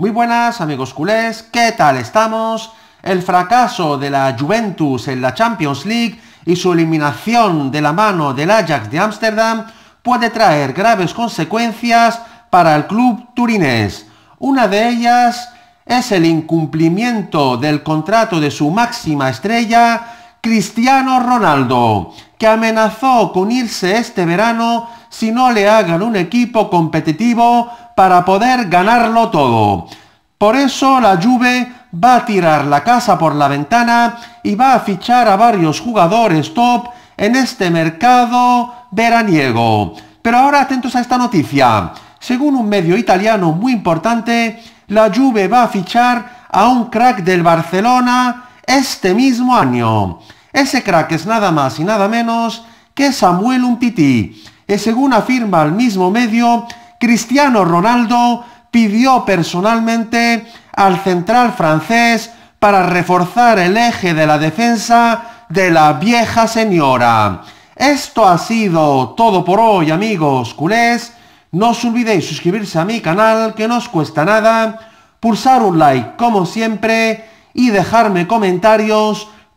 Muy buenas amigos culés, ¿qué tal estamos? El fracaso de la Juventus en la Champions League y su eliminación de la mano del Ajax de Ámsterdam puede traer graves consecuencias para el club turinés. Una de ellas es el incumplimiento del contrato de su máxima estrella, Cristiano Ronaldo, que amenazó con irse este verano si no le hagan un equipo competitivo para poder ganarlo todo. Por eso la Juve va a tirar la casa por la ventana y va a fichar a varios jugadores top en este mercado veraniego. Pero ahora atentos a esta noticia. Según un medio italiano muy importante, la Juve va a fichar a un crack del Barcelona este mismo año. Ese crack es nada más y nada menos que Samuel Unpiti. Y según afirma el mismo medio, Cristiano Ronaldo pidió personalmente al central francés para reforzar el eje de la defensa de la vieja señora. Esto ha sido todo por hoy amigos culés. No os olvidéis suscribirse a mi canal que no os cuesta nada, pulsar un like como siempre y dejarme comentarios